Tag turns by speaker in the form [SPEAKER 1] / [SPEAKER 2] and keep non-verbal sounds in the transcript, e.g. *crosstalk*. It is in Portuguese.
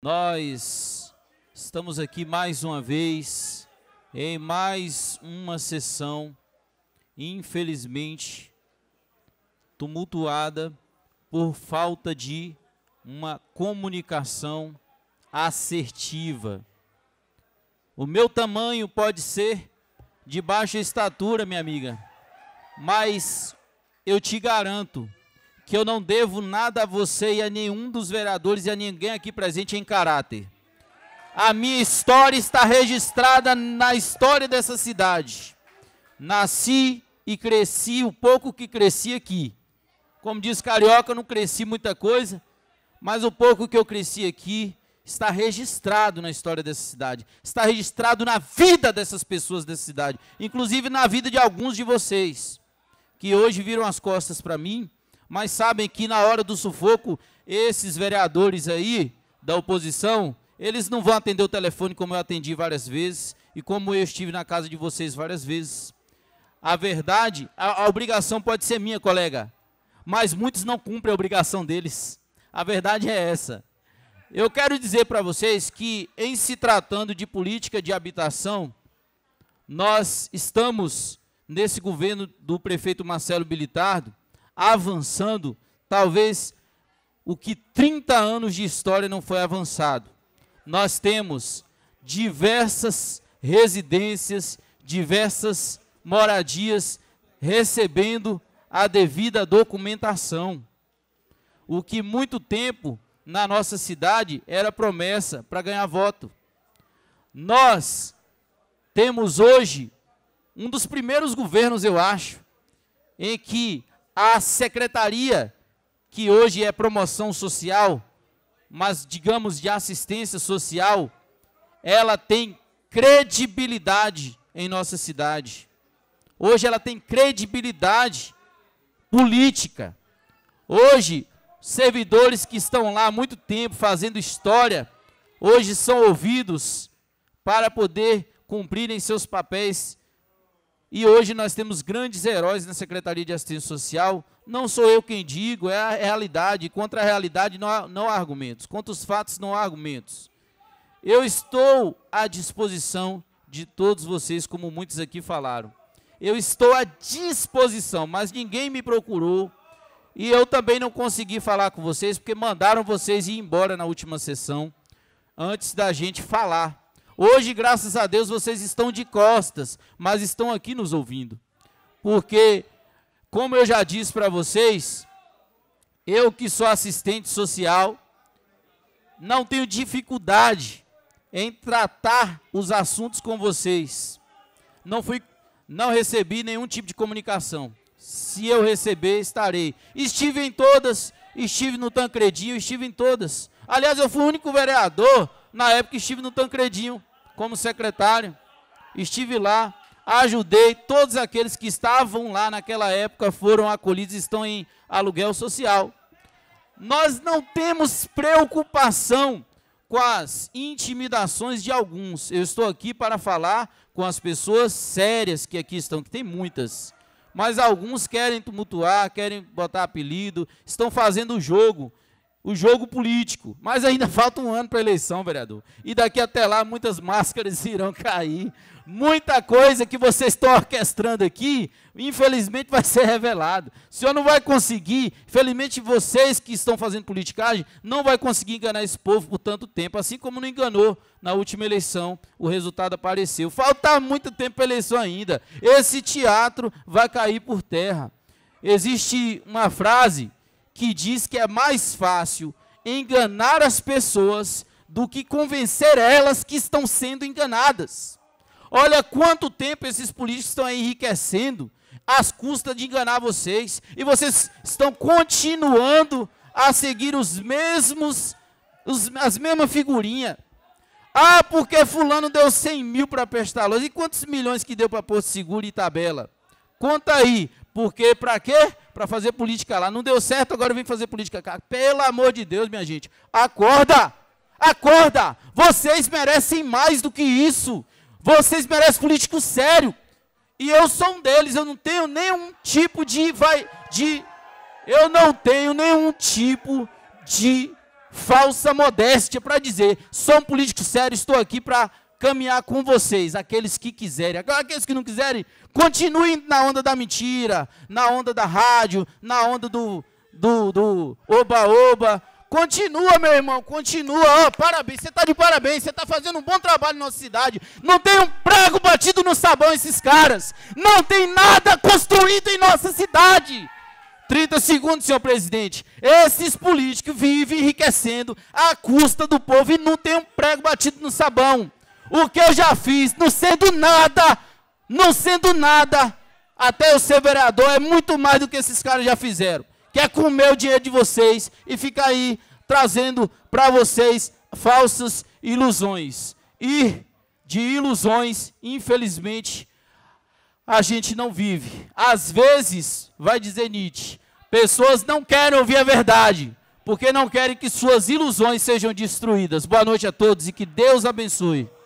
[SPEAKER 1] Nós estamos aqui mais uma vez em mais uma sessão, infelizmente tumultuada por falta de uma comunicação assertiva. O meu tamanho pode ser de baixa estatura, minha amiga, mas eu te garanto, que eu não devo nada a você e a nenhum dos vereadores e a ninguém aqui presente em caráter. A minha história está registrada na história dessa cidade. Nasci e cresci o pouco que cresci aqui. Como diz carioca, eu não cresci muita coisa, mas o pouco que eu cresci aqui está registrado na história dessa cidade, está registrado na vida dessas pessoas dessa cidade, inclusive na vida de alguns de vocês que hoje viram as costas para mim mas sabem que na hora do sufoco, esses vereadores aí da oposição, eles não vão atender o telefone como eu atendi várias vezes e como eu estive na casa de vocês várias vezes. A verdade, a, a obrigação pode ser minha, colega, mas muitos não cumprem a obrigação deles. A verdade é essa. Eu quero dizer para vocês que, em se tratando de política de habitação, nós estamos, nesse governo do prefeito Marcelo Bilitardo, avançando, talvez o que 30 anos de história não foi avançado. Nós temos diversas residências, diversas moradias recebendo a devida documentação. O que muito tempo na nossa cidade era promessa para ganhar voto. Nós temos hoje um dos primeiros governos, eu acho, em que a secretaria, que hoje é promoção social, mas digamos de assistência social, ela tem credibilidade em nossa cidade. Hoje ela tem credibilidade política. Hoje, servidores que estão lá há muito tempo fazendo história, hoje são ouvidos para poder cumprirem seus papéis e hoje nós temos grandes heróis na Secretaria de Assistência Social. Não sou eu quem digo, é a realidade. Contra a realidade não há, não há argumentos. Contra os fatos não há argumentos. Eu estou à disposição de todos vocês, como muitos aqui falaram. Eu estou à disposição, mas ninguém me procurou. E eu também não consegui falar com vocês, porque mandaram vocês ir embora na última sessão, antes da gente falar. Hoje, graças a Deus, vocês estão de costas, mas estão aqui nos ouvindo. Porque, como eu já disse para vocês, eu que sou assistente social, não tenho dificuldade em tratar os assuntos com vocês. Não fui não recebi nenhum tipo de comunicação. Se eu receber, estarei. Estive em todas, estive no Tancredinho, estive em todas. Aliás, eu fui o único vereador na época que estive no Tancredinho como secretário, estive lá, ajudei todos aqueles que estavam lá naquela época, foram acolhidos, estão em aluguel social. Nós não temos preocupação com as intimidações de alguns. Eu estou aqui para falar com as pessoas sérias que aqui estão, que tem muitas. Mas alguns querem tumultuar, querem botar apelido, estão fazendo o jogo, o jogo político. Mas ainda *laughs* falta um ano para a eleição, vereador. E daqui até lá muitas máscaras *laughs* irão cair. Muita coisa que vocês estão orquestrando aqui, infelizmente, vai ser revelado. O senhor não vai conseguir, infelizmente, vocês que estão fazendo politicagem, não vai conseguir enganar esse povo por tanto tempo, assim como não enganou na última eleição, o resultado apareceu. Falta muito tempo para a eleição ainda. Esse teatro vai cair por terra. Existe uma frase que diz que é mais fácil enganar as pessoas do que convencer elas que estão sendo enganadas. Olha quanto tempo esses políticos estão enriquecendo às custas de enganar vocês, e vocês estão continuando a seguir os mesmos, os, as mesmas figurinhas. Ah, porque fulano deu 100 mil para luz E quantos milhões que deu para Porto Seguro e Tabela? Conta aí, porque para quê? Para fazer política lá. Não deu certo, agora vem fazer política cá. Pelo amor de Deus, minha gente. Acorda! Acorda! Vocês merecem mais do que isso. Vocês merecem político sério. E eu sou um deles, eu não tenho nenhum tipo de vai de eu não tenho nenhum tipo de falsa modéstia para dizer, sou um político sério, estou aqui para caminhar com vocês, aqueles que quiserem. agora Aqueles que não quiserem, continuem na onda da mentira, na onda da rádio, na onda do do oba-oba. Continua, meu irmão, continua. Oh, parabéns, você está de parabéns, você está fazendo um bom trabalho na nossa cidade. Não tem um prego batido no sabão esses caras. Não tem nada construído em nossa cidade. 30 segundos, senhor presidente. Esses políticos vivem enriquecendo à custa do povo e não tem um prego batido no sabão o que eu já fiz, não sendo nada, não sendo nada, até eu ser vereador é muito mais do que esses caras já fizeram. Que é comer o dinheiro de vocês e ficar aí trazendo para vocês falsas ilusões. E de ilusões, infelizmente, a gente não vive. Às vezes, vai dizer Nietzsche, pessoas não querem ouvir a verdade, porque não querem que suas ilusões sejam destruídas. Boa noite a todos e que Deus abençoe.